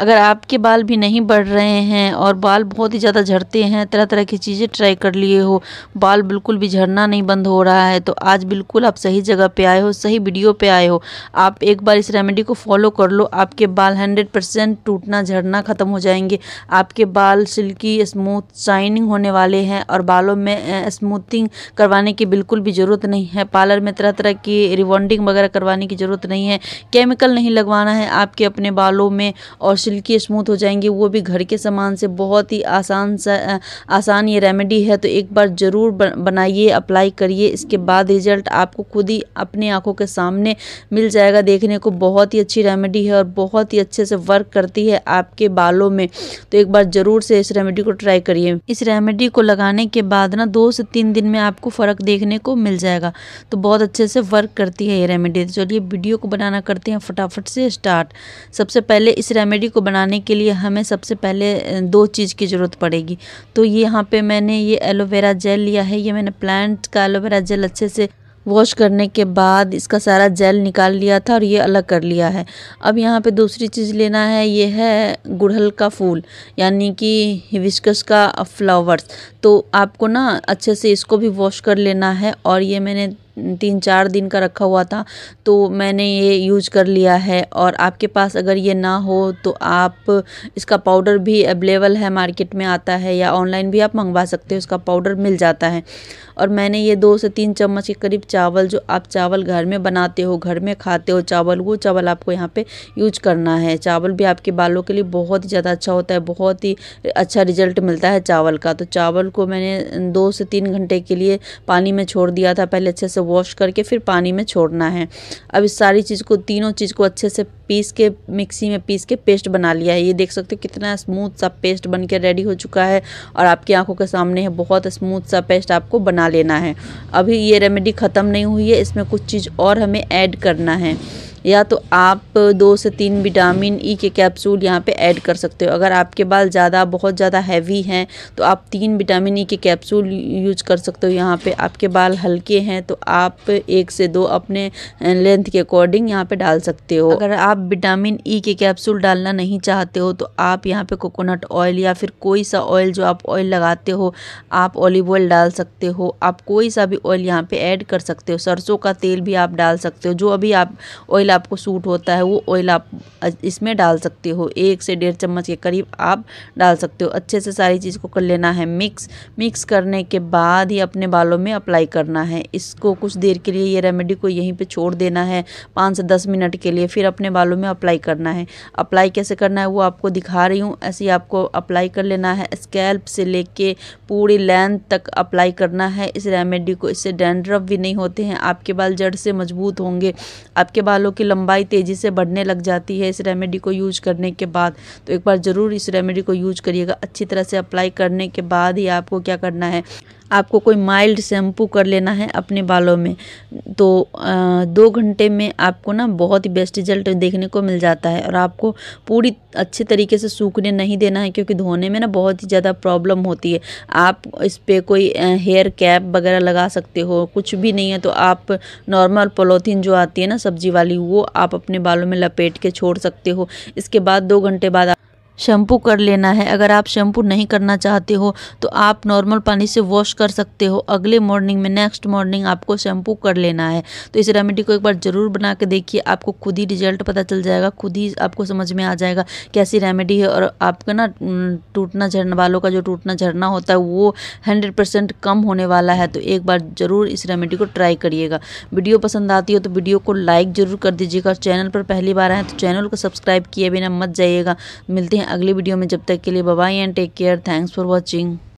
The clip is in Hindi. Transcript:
अगर आपके बाल भी नहीं बढ़ रहे हैं और बाल बहुत ही ज़्यादा झड़ते हैं तरह तरह की चीज़ें ट्राई कर लिए हो बाल बिल्कुल भी झड़ना नहीं बंद हो रहा है तो आज बिल्कुल आप सही जगह पे आए हो सही वीडियो पे आए हो आप एक बार इस रेमेडी को फॉलो कर लो आपके बाल हंड्रेड परसेंट टूटना झड़ना ख़त्म हो जाएंगे आपके बाल सिल्की स्मूथ शाइनिंग होने वाले हैं और बालों में स्मूथिंग करवाने की बिल्कुल भी ज़रूरत नहीं है पार्लर में तरह तरह की रिवॉन्डिंग वगैरह करवाने की ज़रूरत नहीं है केमिकल नहीं लगवाना है आपके अपने बालों में और सिल्की स्मूथ हो जाएंगे वो भी घर के सामान से बहुत ही आसान सा आसान ये रेमेडी है तो एक बार ज़रूर बनाइए अप्लाई करिए इसके बाद रिजल्ट आपको खुद ही अपनी आंखों के सामने मिल जाएगा देखने को बहुत ही अच्छी रेमेडी है और बहुत ही अच्छे से वर्क करती है आपके बालों में तो एक बार ज़रूर से इस रेमेडी को ट्राई करिए इस रेमेडी को लगाने के बाद ना दो से तीन दिन में आपको फ़र्क देखने को मिल जाएगा तो बहुत अच्छे से वर्क करती है ये रेमेडी तो चलिए वीडियो को बनाना करते हैं फटाफट से स्टार्ट सबसे पहले इस रेमेडी को बनाने के लिए हमें सबसे पहले दो चीज़ की ज़रूरत पड़ेगी तो ये यहाँ पे मैंने ये एलोवेरा जेल लिया है ये मैंने प्लांट का एलोवेरा जेल अच्छे से वॉश करने के बाद इसका सारा जेल निकाल लिया था और ये अलग कर लिया है अब यहाँ पे दूसरी चीज़ लेना है ये है गुड़हल का फूल यानी कि विस्कस का फ्लावर्स तो आपको ना अच्छे से इसको भी वॉश कर लेना है और ये मैंने तीन चार दिन का रखा हुआ था तो मैंने ये यूज कर लिया है और आपके पास अगर ये ना हो तो आप इसका पाउडर भी अवेलेबल है मार्केट में आता है या ऑनलाइन भी आप मंगवा सकते हो उसका पाउडर मिल जाता है और मैंने ये दो से तीन चम्मच के करीब चावल जो आप चावल घर में बनाते हो घर में खाते हो चावल वो चावल आपको यहाँ पे यूज करना है चावल भी आपके बालों के लिए बहुत ही ज़्यादा अच्छा होता है बहुत ही अच्छा रिजल्ट मिलता है चावल का तो चावल को मैंने दो से तीन घंटे के लिए पानी में छोड़ दिया था पहले अच्छे से वॉश करके फिर पानी में छोड़ना है अब इस सारी चीज़ को तीनों चीज़ को अच्छे से पीस के मिक्सी में पीस के पेस्ट बना लिया है ये देख सकते हो कितना स्मूथ सा पेस्ट बन के रेडी हो चुका है और आपकी आंखों के सामने है बहुत स्मूथ सा पेस्ट आपको बना लेना है अभी ये रेमेडी ख़त्म नहीं हुई है इसमें कुछ चीज़ और हमें ऐड करना है या तो आप दो से तीन विटामिन ई e के कैप्सूल यहाँ पे ऐड कर सकते हो अगर आपके बाल ज़्यादा बहुत ज़्यादा हैवी हैं तो आप तीन विटामिन ई e के कैप्सूल यूज कर सकते हो यहाँ पे आपके बाल हल्के हैं तो आप एक से दो अपने लेंथ के अकॉर्डिंग यहाँ पे डाल सकते हो अगर आप विटामिन ई e के कैप्सूल डालना नहीं चाहते हो तो आप यहाँ पर कोकोनट ऑयल या फिर कोई सा ऑयल जो आप ऑयल लगाते हो आप ऑलिव ऑयल डाल सकते हो आप कोई सा भी ऑयल यहाँ पर ऐड कर सकते हो सरसों का तेल भी आप डाल सकते हो जो अभी आप ऑयल आपको सूट होता है वो ऑयल आप इसमें डाल सकते हो एक से डेढ़ चम्मच के करीब आप डाल सकते हो अच्छे से सारी चीज़ को कर लेना है मिक्स मिक्स करने के बाद ही अपने बालों में अप्लाई करना है इसको कुछ देर के लिए ये रेमेडी को यहीं पे छोड़ देना है पाँच से दस मिनट के लिए फिर अपने बालों में अप्लाई करना है अप्लाई कैसे करना है वो आपको दिखा रही हूँ ऐसे ही आपको अप्लाई कर लेना है स्कैल्प से लेके पूरी लेंथ तक अप्लाई करना है इस रेमेडी को इससे डैंड्रफ भी नहीं होते हैं आपके बाल जड़ से मजबूत होंगे आपके बालों के लंबाई तेज़ी से बढ़ने लग जाती है इस रेमेडी को यूज करने के बाद तो एक बार ज़रूर इस रेमेडी को यूज करिएगा अच्छी तरह से अप्लाई करने के बाद ही आपको क्या करना है आपको कोई माइल्ड शैम्पू कर लेना है अपने बालों में तो दो घंटे में आपको ना बहुत ही बेस्ट रिजल्ट देखने को मिल जाता है और आपको पूरी अच्छे तरीके से सूखने नहीं देना है क्योंकि धोने में ना बहुत ही ज़्यादा प्रॉब्लम होती है आप इस पर कोई हेयर कैप वगैरह लगा सकते हो कुछ भी नहीं है तो आप नॉर्मल पोलोथीन जो आती है ना सब्जी वाली वो आप अपने बालों में लपेट के छोड़ सकते हो इसके बाद दो घंटे बाद शैम्पू कर लेना है अगर आप शैम्पू नहीं करना चाहते हो तो आप नॉर्मल पानी से वॉश कर सकते हो अगले मॉर्निंग में नेक्स्ट मॉर्निंग आपको शैम्पू कर लेना है तो इस रेमेडी को एक बार ज़रूर बना के देखिए आपको खुद ही रिजल्ट पता चल जाएगा खुद ही आपको समझ में आ जाएगा कैसी रेमेडी है और आपका ना टूटना झरना बालों का जो टूटना झरना होता है वो हंड्रेड कम होने वाला है तो एक बार ज़रूर इस रेमेडी को ट्राई करिएगा वीडियो पसंद आती हो तो वीडियो को लाइक ज़रूर कर दीजिएगा और चैनल पर पहली बार आए तो चैनल को सब्सक्राइब किए बिना मत जाइएगा मिलते हैं हैं अगली वीडियो में जब तक के लिए bye and take care thanks for watching